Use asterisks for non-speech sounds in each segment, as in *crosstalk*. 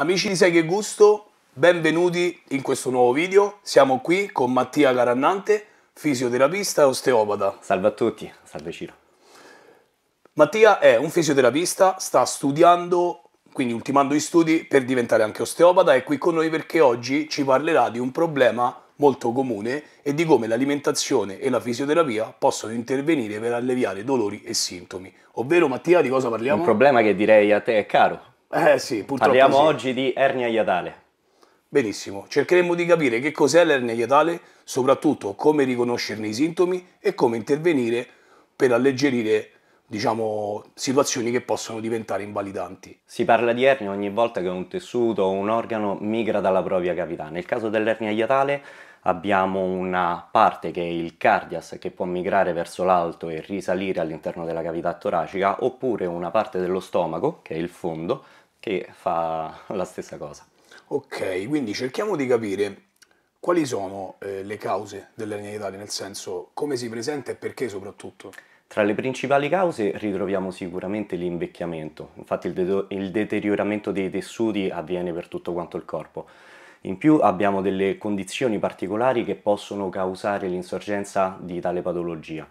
Amici di Sai che Gusto, benvenuti in questo nuovo video. Siamo qui con Mattia Carannante, fisioterapista e osteopata. Salve a tutti, salve Ciro. Mattia è un fisioterapista, sta studiando, quindi ultimando gli studi per diventare anche osteopata, è qui con noi perché oggi ci parlerà di un problema molto comune e di come l'alimentazione e la fisioterapia possono intervenire per alleviare dolori e sintomi. Ovvero Mattia, di cosa parliamo? Un problema che direi a te è caro, eh sì, purtroppo. Parliamo sì. oggi di ernia iatale. Benissimo, cercheremo di capire che cos'è l'ernia iatale, soprattutto come riconoscerne i sintomi e come intervenire per alleggerire diciamo, situazioni che possono diventare invalidanti. Si parla di ernia ogni volta che un tessuto o un organo migra dalla propria cavità. Nel caso dell'ernia iatale abbiamo una parte che è il cardias che può migrare verso l'alto e risalire all'interno della cavità toracica oppure una parte dello stomaco, che è il fondo, che fa la stessa cosa. Ok, quindi cerchiamo di capire quali sono eh, le cause della linearità, nel senso come si presenta e perché soprattutto. Tra le principali cause ritroviamo sicuramente l'invecchiamento, infatti il, de il deterioramento dei tessuti avviene per tutto quanto il corpo. In più abbiamo delle condizioni particolari che possono causare l'insorgenza di tale patologia.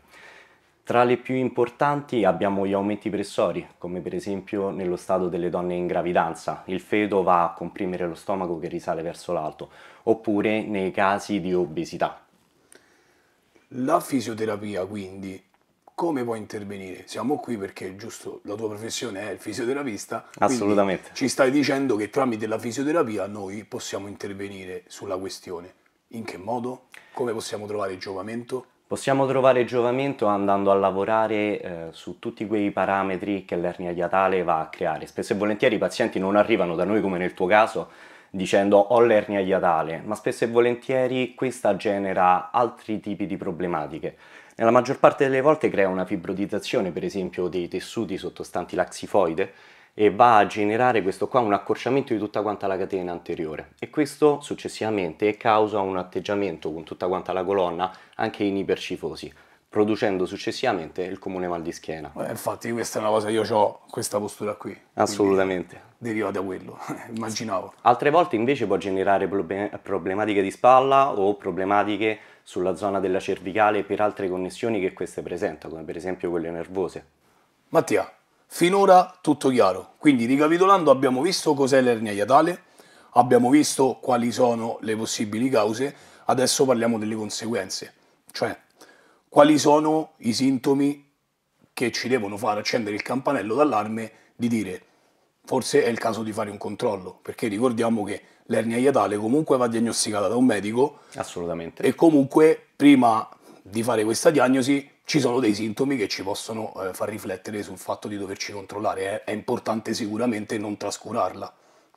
Tra le più importanti abbiamo gli aumenti pressori, come per esempio nello stato delle donne in gravidanza. Il feto va a comprimere lo stomaco che risale verso l'alto, oppure nei casi di obesità. La fisioterapia, quindi, come può intervenire? Siamo qui perché, giusto, la tua professione è il fisioterapista. Assolutamente. Ci stai dicendo che tramite la fisioterapia noi possiamo intervenire sulla questione. In che modo? Come possiamo trovare il giovamento? Possiamo trovare giovamento andando a lavorare eh, su tutti quei parametri che l'ernia iatale va a creare. Spesso e volentieri i pazienti non arrivano da noi come nel tuo caso dicendo ho l'ernia iatale, ma spesso e volentieri questa genera altri tipi di problematiche. Nella maggior parte delle volte crea una fibrotizzazione, per esempio dei tessuti sottostanti l'axifoide e va a generare questo qua un accorciamento di tutta quanta la catena anteriore e questo successivamente causa un atteggiamento con tutta quanta la colonna anche in ipercifosi producendo successivamente il comune mal di schiena. Beh, infatti questa è una cosa, io ho questa postura qui. Assolutamente. Deriva da quello, *laughs* immaginavo. Altre volte invece può generare problematiche di spalla o problematiche sulla zona della cervicale per altre connessioni che queste presentano, come per esempio quelle nervose. Mattia, Finora tutto chiaro, quindi ricapitolando abbiamo visto cos'è l'ernia iatale, abbiamo visto quali sono le possibili cause, adesso parliamo delle conseguenze, cioè quali sono i sintomi che ci devono far accendere il campanello d'allarme di dire forse è il caso di fare un controllo, perché ricordiamo che l'ernia iatale comunque va diagnosticata da un medico. Assolutamente. E comunque prima di fare questa diagnosi ci sono dei sintomi che ci possono eh, far riflettere sul fatto di doverci controllare. È, eh. è importante sicuramente non trascurarla.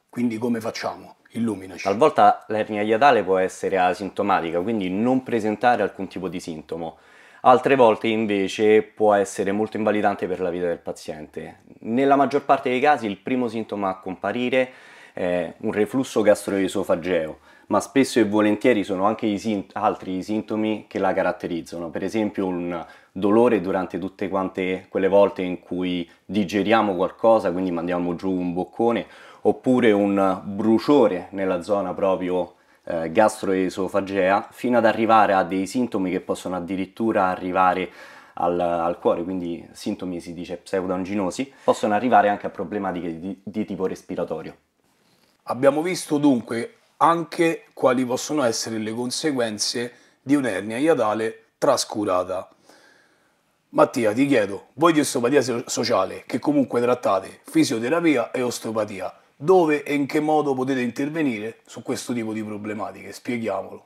Quindi come facciamo? Illuminaci. Talvolta l'ernia iatale può essere asintomatica, quindi non presentare alcun tipo di sintomo. Altre volte invece può essere molto invalidante per la vita del paziente. Nella maggior parte dei casi il primo sintomo a comparire è un reflusso gastroesofageo, ma spesso e volentieri sono anche i sint- altri i sintomi che la caratterizzano, per esempio un dolore durante tutte quante quelle volte in cui digeriamo qualcosa, quindi mandiamo giù un boccone, oppure un bruciore nella zona proprio eh, gastroesofagea, fino ad arrivare a dei sintomi che possono addirittura arrivare al, al, cuore, quindi sintomi si dice pseudanginosi, possono arrivare anche a problematiche di, di tipo respiratorio. Abbiamo visto dunque anche quali possono essere le conseguenze di un'ernia iadale trascurata. Mattia, ti chiedo, voi di osteopatia sociale, che comunque trattate fisioterapia e osteopatia, dove e in che modo potete intervenire su questo tipo di problematiche? Spieghiamolo.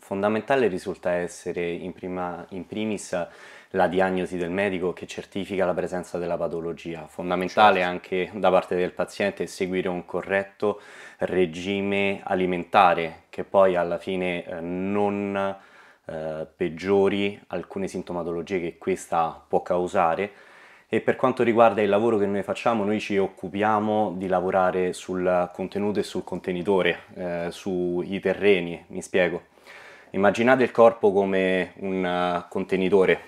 Fondamentale risulta essere in, prima, in primis la diagnosi del medico che certifica la presenza della patologia. Fondamentale certo. anche da parte del paziente seguire un corretto regime alimentare che poi alla fine eh, non eh, peggiori alcune sintomatologie che questa può causare e per quanto riguarda il lavoro che noi facciamo noi ci occupiamo di lavorare sul contenuto e sul contenitore, eh, sui terreni, mi spiego. Immaginate il corpo come un eh, contenitore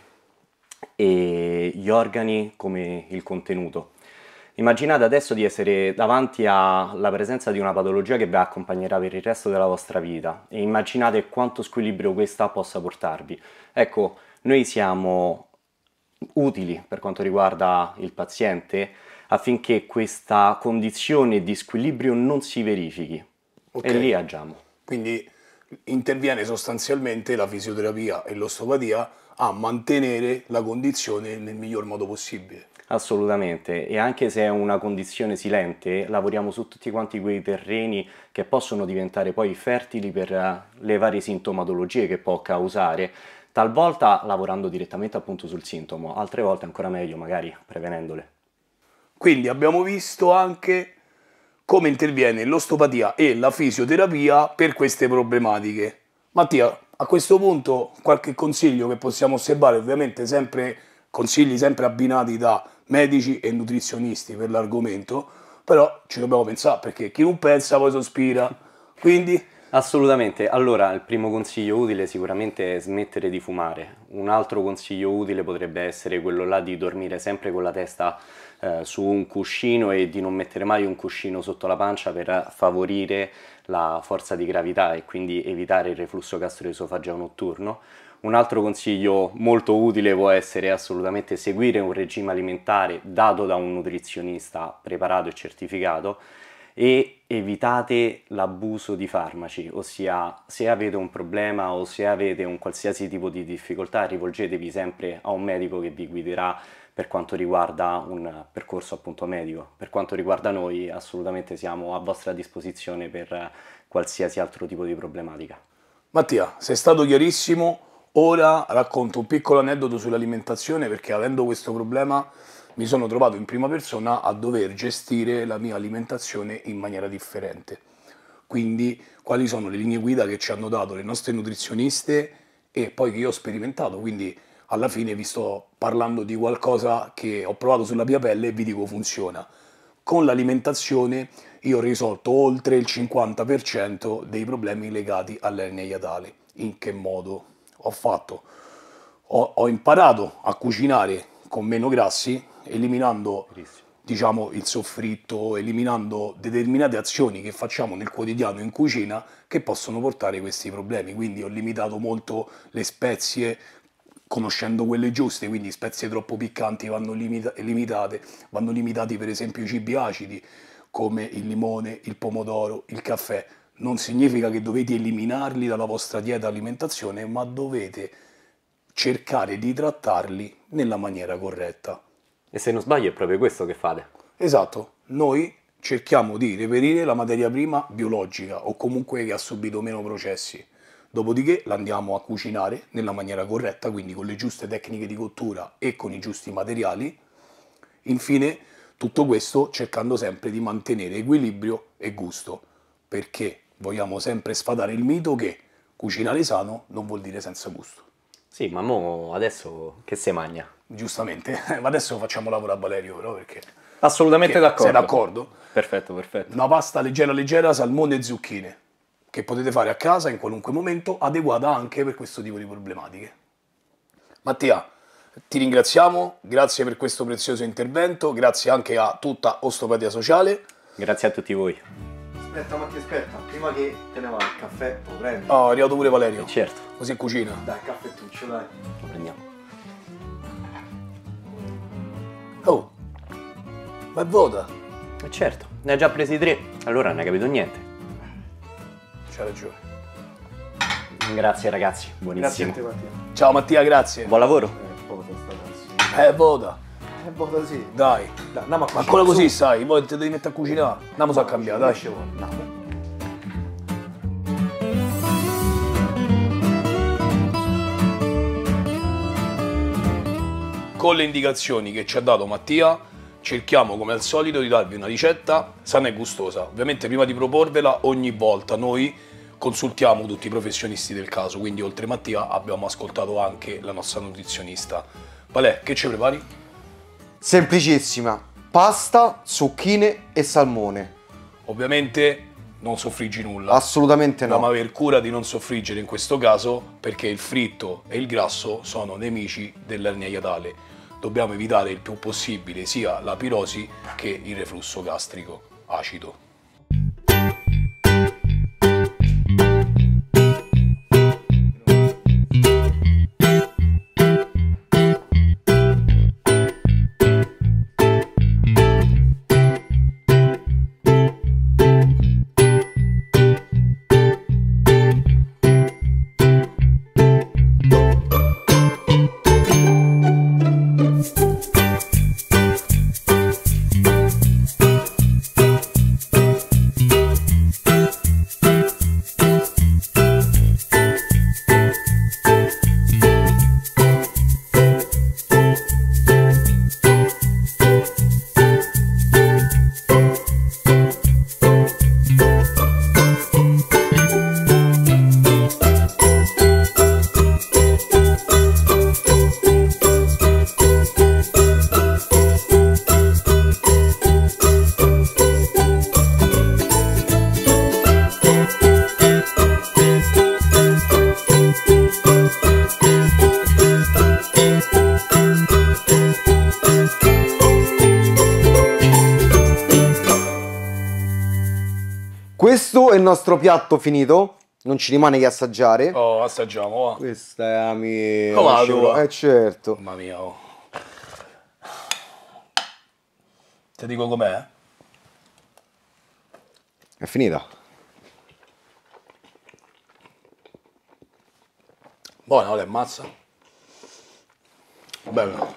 e gli organi come il contenuto. Immaginate adesso di essere davanti alla presenza di una patologia che vi accompagnerà per il resto della vostra vita e immaginate quanto squilibrio questa possa portarvi. Ecco, noi siamo utili per quanto riguarda il paziente affinché questa condizione di squilibrio non si verifichi okay. e lì agiamo. Quindi interviene sostanzialmente la fisioterapia e l'ostopatia a mantenere la condizione nel miglior modo possibile. Assolutamente, e anche se è una condizione silente, lavoriamo su tutti quanti quei terreni che possono diventare poi fertili per eh, le varie sintomatologie che può causare, talvolta lavorando direttamente appunto sul sintomo, altre volte ancora meglio magari prevenendole. Quindi abbiamo visto anche come interviene l'ostopatia e la fisioterapia per queste problematiche. Mattia, a questo punto qualche consiglio che possiamo osservare, ovviamente sempre consigli sempre abbinati da medici e nutrizionisti per l'argomento, però ci dobbiamo pensare perché chi non pensa poi sospira. Quindi Assolutamente, allora il primo consiglio utile sicuramente è smettere di fumare, un altro consiglio utile potrebbe essere quello là di dormire sempre con la testa eh, su un cuscino e di non mettere mai un cuscino sotto la pancia per favorire la forza di gravità e quindi evitare il reflusso gastroesofageo notturno. Un altro consiglio molto utile può essere assolutamente seguire un regime alimentare dato da un nutrizionista preparato e certificato e evitate l'abuso di farmaci, ossia se avete un problema o se avete un qualsiasi tipo di difficoltà rivolgetevi sempre a un medico che vi guiderà per quanto riguarda un percorso appunto medico. Per quanto riguarda noi assolutamente siamo a vostra disposizione per qualsiasi altro tipo di problematica. Mattia, sei stato chiarissimo Ora racconto un piccolo aneddoto sull'alimentazione perché avendo questo problema mi sono trovato in prima persona a dover gestire la mia alimentazione in maniera differente. Quindi quali sono le linee guida che ci hanno dato le nostre nutrizioniste e poi che io ho sperimentato, quindi alla fine vi sto parlando di qualcosa che ho provato sulla mia pelle e vi dico funziona. Con l'alimentazione io ho risolto oltre il 50% dei problemi legati all'ernia iatale. In che modo? ho fatto. Ho, ho imparato a cucinare con meno grassi, eliminando diciamo, il soffritto, eliminando determinate azioni che facciamo nel quotidiano in cucina che possono portare questi problemi. Quindi ho limitato molto le spezie conoscendo quelle giuste, quindi spezie troppo piccanti vanno limitate, vanno limitati per esempio i cibi acidi come il limone, il pomodoro, il caffè non significa che dovete eliminarli dalla vostra dieta alimentazione, ma dovete cercare di trattarli nella maniera corretta. E se non sbaglio è proprio questo che fate. Esatto, noi cerchiamo di reperire la materia prima biologica o comunque che ha subito meno processi. Dopodiché l'andiamo a cucinare nella maniera corretta, quindi con le giuste tecniche di cottura e con i giusti materiali. Infine, tutto questo cercando sempre di mantenere equilibrio e gusto, perché vogliamo sempre sfadare il mito che cucinare sano non vuol dire senza gusto. Sì, ma mo adesso che si magna? Giustamente, *laughs* ma adesso facciamo lavoro a Valerio però perché... Assolutamente d'accordo. Sei d'accordo? Perfetto, perfetto. Una pasta leggera leggera, salmone e zucchine, che potete fare a casa in qualunque momento, adeguata anche per questo tipo di problematiche. Mattia, ti ringraziamo, grazie per questo prezioso intervento, grazie anche a tutta Ostopatia Sociale. Grazie a tutti voi. Aspetta, Matti, aspetta, prima che te ne va il caffè, lo prendi. Oh, è arrivato pure Valerio. Eh, certo. Così cucina. Dai, caffettuccio, dai. Lo prendiamo. Oh, ma è vuota. Eh certo, ne ha già presi tre, allora non hai capito niente. C'ha ragione. Grazie ragazzi, buonissimo. Grazie a te Mattia. Ciao Mattia, grazie. Buon lavoro. Eh, vota. Eh, vota sì. Dai. dai andiamo a cucinare. Ancora così sai, poi ti devi mettere a cucinare. Andiamo a cambiare, dai. Andiamo. Con le indicazioni che ci ha dato Mattia, cerchiamo come al solito di darvi una ricetta sana e gustosa. Ovviamente prima di proporvela ogni volta noi consultiamo tutti i professionisti del caso, quindi oltre Mattia abbiamo ascoltato anche la nostra nutrizionista. Valè, che ci prepari? Semplicissima, pasta, zucchine e salmone. Ovviamente non soffriggi nulla. Assolutamente no. Dobbiamo aver cura di non soffriggere in questo caso perché il fritto e il grasso sono nemici dell'ernia iatale. Dobbiamo evitare il più possibile sia la pirosi che il reflusso gastrico acido. nostro piatto finito. Non ci rimane che assaggiare. Oh, assaggiamo. Oh. Questa è la mia. Oh, la Eh certo. Mamma mia. Oh. Ti dico com'è? Eh? È finita. Buona, le ammazza. Bella.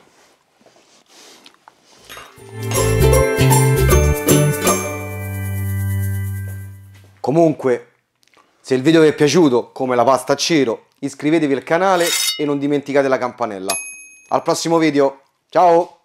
Comunque, se il video vi è piaciuto, come la pasta a cero, iscrivetevi al canale e non dimenticate la campanella. Al prossimo video, ciao!